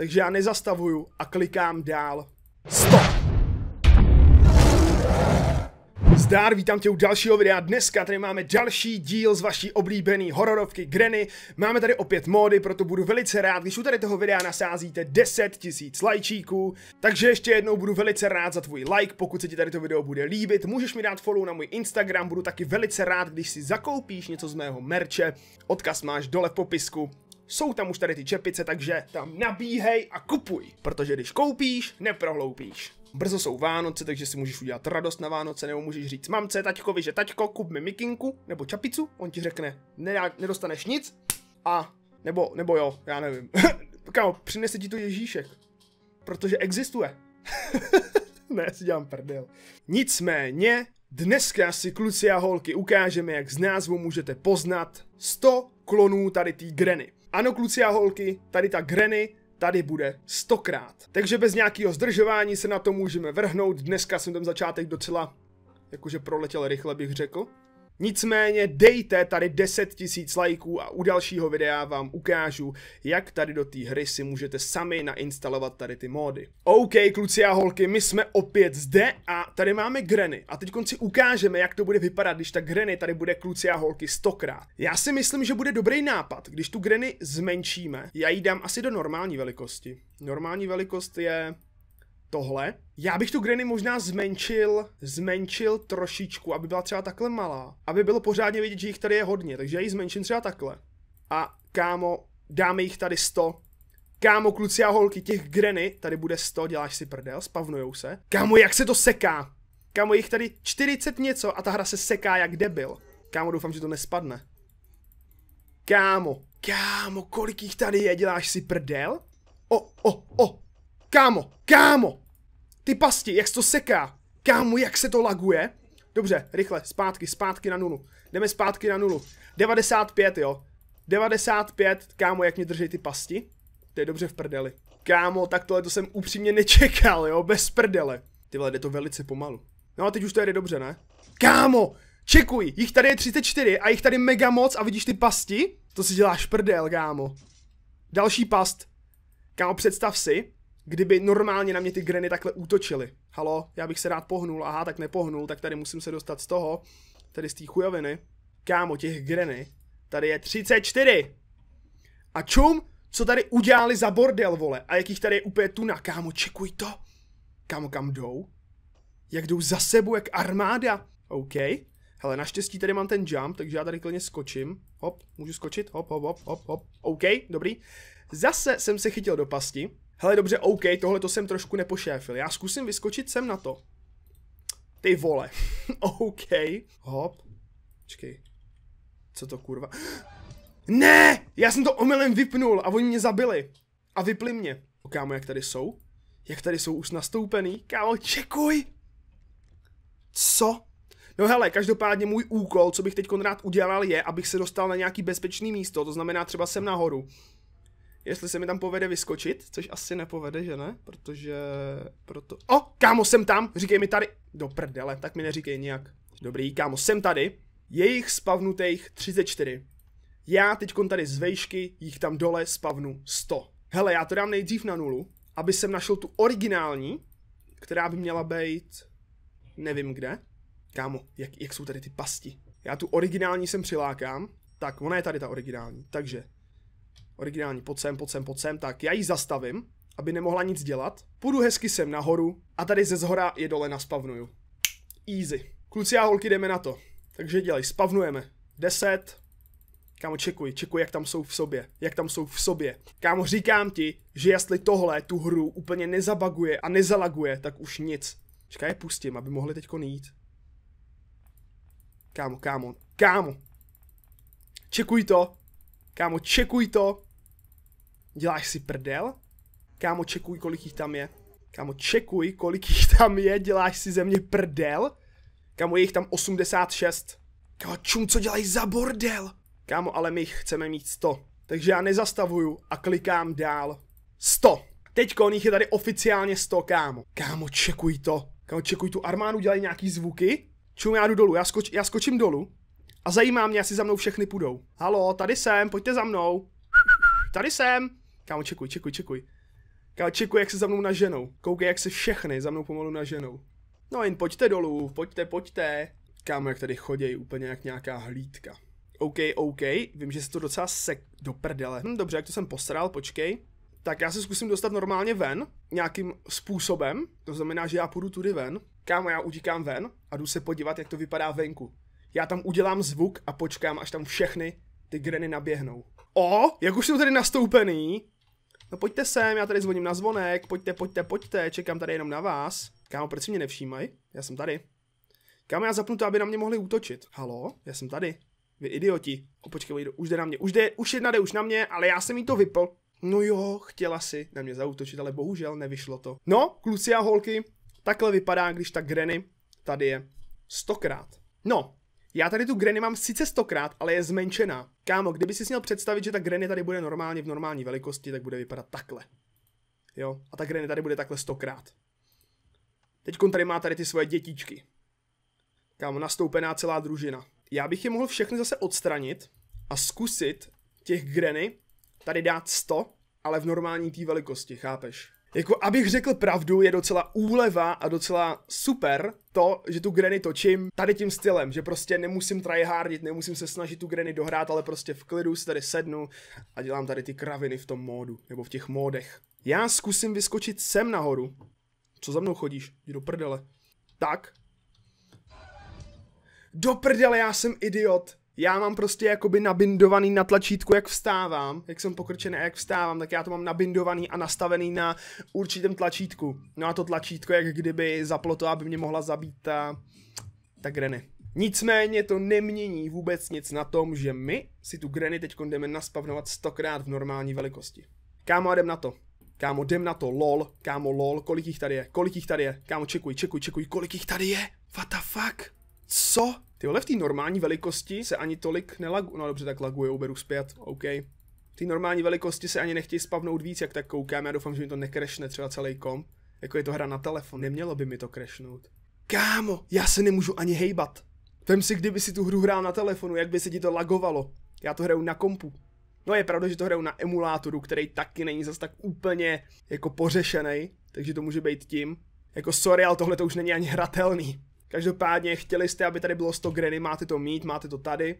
Takže já nezastavuju a klikám dál. Stop! Zdár, vítám tě u dalšího videa. Dneska tady máme další díl z vaší oblíbené hororovky Granny. Máme tady opět módy, proto budu velice rád, když u tady toho videa nasázíte 10 tisíc lajčíků. Takže ještě jednou budu velice rád za tvůj like, pokud se ti tady to video bude líbit. Můžeš mi dát follow na můj Instagram, budu taky velice rád, když si zakoupíš něco z mého merče. Odkaz máš dole v popisku jsou tam už tady ty čepice, takže tam nabíhej a kupuj, protože když koupíš, neprohloupíš. Brzo jsou Vánoce, takže si můžeš udělat radost na Vánoce, nebo můžeš říct mamce, taťkovi, že taťko, kup mi mikinku, nebo čapicu, on ti řekne, ne, nedostaneš nic, a, nebo, nebo jo, já nevím. Kámo, přinese ti to Ježíšek, protože existuje. ne, si dělám prdel. Nicméně, dneska si kluci a holky ukážeme, jak z názvu můžete poznat 100 klonů tady té greny. Ano, kluci a holky, tady ta Granny tady bude stokrát. Takže bez nějakého zdržování se na to můžeme vrhnout. Dneska jsem ten začátek docela jakože proletěl rychle, bych řekl. Nicméně dejte tady 10 tisíc lajků a u dalšího videa vám ukážu, jak tady do té hry si můžete sami nainstalovat tady ty módy. OK, kluci a holky, my jsme opět zde a tady máme Granny. A teď si ukážeme, jak to bude vypadat, když ta Granny tady bude kluci a holky stokrát. Já si myslím, že bude dobrý nápad, když tu Granny zmenšíme. Já ji dám asi do normální velikosti. Normální velikost je tohle. Já bych tu Granny možná zmenšil, zmenšil trošičku, aby byla třeba takhle malá. Aby bylo pořádně vidět, že jich tady je hodně, takže já ji zmenším třeba takhle. A kámo, dáme jich tady 100. Kámo, kluci a holky, těch Granny, tady bude 100, děláš si prdel, spavnujou se. Kámo, jak se to seká? Kámo, jich tady 40 něco a ta hra se seká jak debil. Kámo, doufám, že to nespadne. Kámo, kámo, kolik jich tady je, děláš si prdel? O, o, o, Kámo, kámo! Ty pasti, jak se to seká! Kámo, jak se to laguje! Dobře, rychle, zpátky, zpátky na nulu. Jdeme zpátky na nulu. 95, jo. 95, kámo, jak mě drží ty pasti. To je dobře v prdeli. Kámo, tak tohle to jsem upřímně nečekal, jo, bez prdele. Ty vole, jde to velice pomalu. No a teď už to jede dobře, ne? Kámo, čekuj, jich tady je 34 a jich tady mega moc a vidíš ty pasti? To si děláš prdel, kámo. Další past. Kámo, představ si, kdyby normálně na mě ty greny takhle útočily. Halo, já bych se rád pohnul, aha, tak nepohnul, tak tady musím se dostat z toho, tady z té chujoviny. Kámo, těch greny, tady je 34. A čum, co tady udělali za bordel, vole, a jakých tady je úplně tuna, kámo, čekuj to. Kámo, kam jdou? Jak jdou za sebou, jak armáda. OK. Hele, naštěstí tady mám ten jump, takže já tady klidně skočím. Hop, můžu skočit, hop, hop, hop, hop, hop. OK, dobrý. Zase jsem se chytil do pasti. Hele, dobře, OK, tohle to jsem trošku nepošéfil. Já zkusím vyskočit sem na to. Ty vole. OK. Hop. Čekej. Co to kurva? Ne! Já jsem to omylem vypnul a oni mě zabili. A vypli mě. O kámo, jak tady jsou? Jak tady jsou už nastoupený? Kámo, čekuj! Co? No hele, každopádně můj úkol, co bych teď rád udělal, je, abych se dostal na nějaký bezpečný místo, to znamená třeba sem nahoru jestli se mi tam povede vyskočit, což asi nepovede, že ne? Protože, proto... O, kámo, jsem tam, říkej mi tady. Do prdele, tak mi neříkej nijak. Dobrý, kámo, jsem tady. Jejich spavnutých 34. Já teďkon tady z vejšky jich tam dole spavnu 100. Hele, já to dám nejdřív na nulu, aby jsem našel tu originální, která by měla být, nevím kde. Kámo, jak, jak jsou tady ty pasti. Já tu originální sem přilákám, tak ona je tady ta originální, takže originální pojď sem, pojď sem, pojď sem, tak já ji zastavím, aby nemohla nic dělat. Půjdu hezky sem nahoru a tady ze zhora je dole naspavnuju. Easy. Kluci a holky jdeme na to. Takže dělej, spavnujeme. 10. Kámo, čekuj, čekuj, jak tam jsou v sobě. Jak tam jsou v sobě. Kámo, říkám ti, že jestli tohle tu hru úplně nezabaguje a nezalaguje, tak už nic. Čekaj, je pustím, aby mohli teďko jít. Kámo, kámo, kámo. Čekuj to. Kámo, čekuj to. Děláš si prdel? Kámo, čekuj, kolik jich tam je. Kámo, čekuj, kolik jich tam je, děláš si ze mě prdel? Kámo, je jich tam 86. Kámo, čum, co dělají za bordel? Kámo, ale my chceme mít 100. Takže já nezastavuju a klikám dál. 100. Teď jich je tady oficiálně 100, kámo. Kámo, čekuj to. Kámo, čekuj tu armádu, dělají nějaký zvuky. Čum, já jdu dolů, já, skoč, já skočím dolů. A zajímá mě, jestli za mnou všechny půjdou. Halo, tady jsem, pojďte za mnou. Tady jsem. Kámo, čekuj, čekuj, čekuj. Kámo, čekuj, jak se za mnou naženou. Koukej, jak se všechny za mnou pomalu naženou. No jen pojďte dolů, pojďte, pojďte. Kámo, jak tady chodí úplně jak nějaká hlídka. OK, OK, vím, že se to docela sek do prdele. Hm, dobře, jak to jsem posral, počkej. Tak já se zkusím dostat normálně ven, nějakým způsobem. To znamená, že já půjdu tudy ven. Kámo, já utíkám ven a jdu se podívat, jak to vypadá venku. Já tam udělám zvuk a počkám, až tam všechny ty greny naběhnou. O, jak už jsou tady nastoupený, No pojďte sem, já tady zvoním na zvonek, pojďte, pojďte, pojďte, čekám tady jenom na vás. Kámo, proč si mě nevšímají? Já jsem tady. Kámo, já zapnu to, aby na mě mohli útočit. Halo, já jsem tady. Vy idioti. O, počkej, už jde na mě, už jde, už jedna jde už na mě, ale já jsem jí to vypl. No jo, chtěla si na mě zautočit, ale bohužel nevyšlo to. No, kluci a holky, takhle vypadá, když ta Granny tady je stokrát. No, já tady tu Granny mám sice stokrát, ale je zmenšená. Kámo, kdyby si měl představit, že ta Granny tady bude normálně v normální velikosti, tak bude vypadat takhle. Jo, a ta Granny tady bude takhle stokrát. Teď tady má tady ty svoje dětičky. Kámo, nastoupená celá družina. Já bych je mohl všechny zase odstranit a zkusit těch Granny tady dát 100, ale v normální té velikosti, chápeš? Jako abych řekl pravdu, je docela úleva a docela super to, že tu Granny točím tady tím stylem, že prostě nemusím tryhardit, nemusím se snažit tu Granny dohrát, ale prostě v klidu si tady sednu a dělám tady ty kraviny v tom módu, nebo v těch módech. Já zkusím vyskočit sem nahoru. Co za mnou chodíš? Jdi do prdele. Tak. Do prdele, já jsem idiot já mám prostě jakoby nabindovaný na tlačítku, jak vstávám, jak jsem pokrčený a jak vstávám, tak já to mám nabindovaný a nastavený na určitém tlačítku. No a to tlačítko jak kdyby zaplo to, aby mě mohla zabít ta, ta Granny. Nicméně to nemění vůbec nic na tom, že my si tu Granny teď jdeme naspavnovat stokrát v normální velikosti. Kámo, jdem na to. Kámo, jdem na to, lol, kámo, lol, kolik jich tady je, kolik jich tady je, kámo, čekuj, čekuj, čekuj, kolik jich tady je, what the fuck, co? Ty vole, v té normální velikosti se ani tolik nelagu... No dobře, tak lagujou, beru zpět, OK. V té normální velikosti se ani nechtějí spavnout víc, jak tak koukám, já doufám, že mi to nekrešne třeba celý komp. Jako je to hra na telefon, nemělo by mi to krešnout. Kámo, já se nemůžu ani hejbat. Vem si, kdyby si tu hru hrál na telefonu, jak by se ti to lagovalo. Já to hraju na kompu. No je pravda, že to hraju na emulátoru, který taky není zas tak úplně jako pořešený, takže to může být tím. Jako sorry, ale tohle to už není ani hratelný. Každopádně chtěli jste, aby tady bylo 100 greny, máte to mít, máte to tady.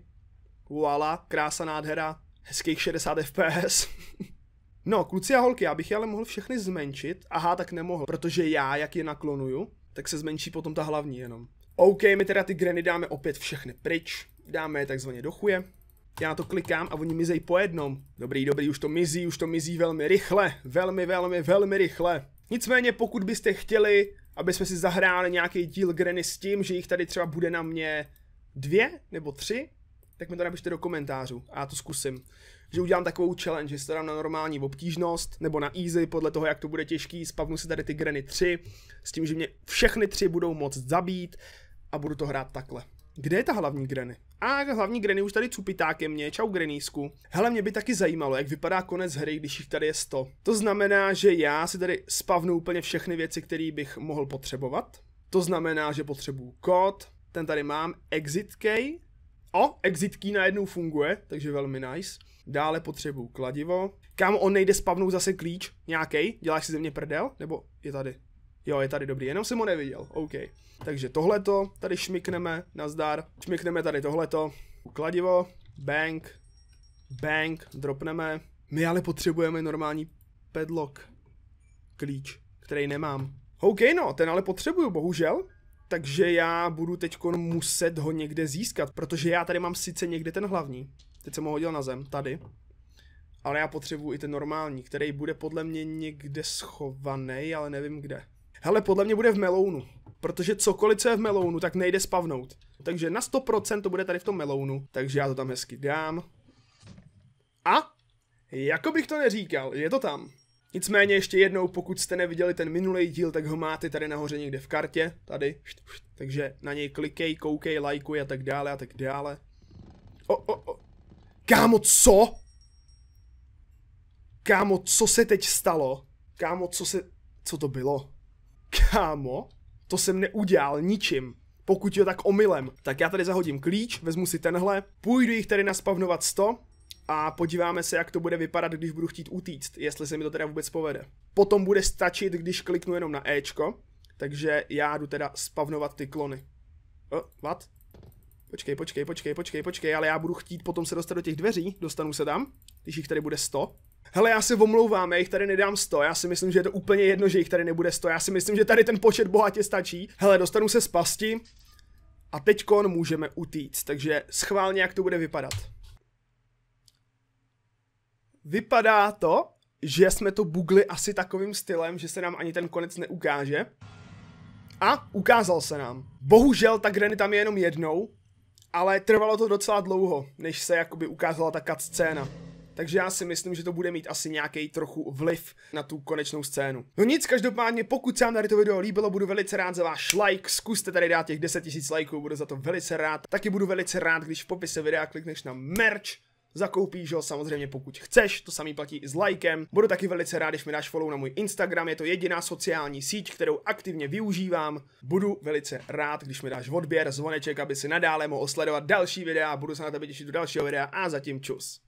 Voila, krása, nádhera, hezkých 60 fps. no, kluci a holky, já bych je ale mohl všechny zmenšit. Aha, tak nemohl, protože já, jak je naklonuju, tak se zmenší potom ta hlavní jenom. OK, my teda ty greny dáme opět všechny pryč. Dáme je takzvaně do chuje. Já na to klikám a oni mizej po jednom. Dobrý, dobrý, už to mizí, už to mizí velmi rychle. Velmi, velmi, velmi rychle. Nicméně, pokud byste chtěli aby jsme si zahráli nějaký díl Granny s tím, že jich tady třeba bude na mě dvě nebo tři, tak mi to napište do komentářů a já to zkusím. Že udělám takovou challenge, že to dám na normální obtížnost nebo na easy, podle toho, jak to bude těžký, spavnu si tady ty greny tři, s tím, že mě všechny tři budou moc zabít a budu to hrát takhle. Kde je ta hlavní Granny? A hlavní Granny už tady ke mně, čau Granýsku. Hele, mě by taky zajímalo, jak vypadá konec hry, když jich tady je 100. To znamená, že já si tady spavnu úplně všechny věci, které bych mohl potřebovat. To znamená, že potřebuju kód, ten tady mám, exit key. O, exit key najednou funguje, takže velmi nice. Dále potřebuju kladivo. Kam on nejde spavnout zase klíč nějaký? Děláš si ze mě prdel? Nebo je tady? Jo, je tady dobrý, jenom jsem ho neviděl, OK. Takže tohleto, tady šmikneme, nazdar, šmikneme tady tohleto, kladivo, bank, bank, dropneme. My ale potřebujeme normální padlock, klíč, který nemám. OK, no, ten ale potřebuju, bohužel. Takže já budu teď muset ho někde získat, protože já tady mám sice někde ten hlavní. Teď jsem ho hodil na zem, tady. Ale já potřebuji i ten normální, který bude podle mě někde schovaný, ale nevím kde. Hele, podle mě bude v melounu, protože cokoliv, co je v melounu, tak nejde spavnout. Takže na 100% to bude tady v tom melounu, takže já to tam hezky dám. A? Jako bych to neříkal, je to tam. Nicméně ještě jednou, pokud jste neviděli ten minulý díl, tak ho máte tady nahoře někde v kartě, tady, takže na něj klikej, koukej, lajkuj a tak dále a tak dále. O, o, o. Kámo, co? Kámo, co se teď stalo? Kámo, co se... Co to bylo? Kámo, to jsem neudělal ničím. Pokud jo, tak omylem. Tak já tady zahodím klíč, vezmu si tenhle, půjdu jich tady naspavnovat 100 a podíváme se, jak to bude vypadat, když budu chtít utíct, jestli se mi to teda vůbec povede. Potom bude stačit, když kliknu jenom na Ečko, takže já jdu teda spavnovat ty klony. Oh, what? Počkej, počkej, počkej, počkej, počkej, ale já budu chtít potom se dostat do těch dveří, dostanu se tam, když jich tady bude 100. Hele, já se omlouvám, já jich tady nedám 100, já si myslím, že je to úplně jedno, že jich tady nebude 100, já si myslím, že tady ten počet bohatě stačí. Hele, dostanu se z pasti a teďkon můžeme utíct, takže schválně, jak to bude vypadat. Vypadá to, že jsme to bugli asi takovým stylem, že se nám ani ten konec neukáže. A ukázal se nám. Bohužel ta Granny tam je jenom jednou, ale trvalo to docela dlouho, než se jakoby ukázala ta cutscéna. scéna. Takže já si myslím, že to bude mít asi nějaký trochu vliv na tu konečnou scénu. No nic, každopádně, pokud se vám tady to video líbilo, budu velice rád za váš like, zkuste tady dát těch 10 000 lajků, budu za to velice rád. Taky budu velice rád, když v popise videa klikneš na merch, zakoupíš ho samozřejmě pokud chceš, to samý platí i s lajkem. Budu taky velice rád, když mi dáš follow na můj Instagram, je to jediná sociální síť, kterou aktivně využívám. Budu velice rád, když mi dáš odběr, zvoneček, aby si nadále mohl sledovat další videa, budu se na tebe těšit do dalšího videa a zatím čus.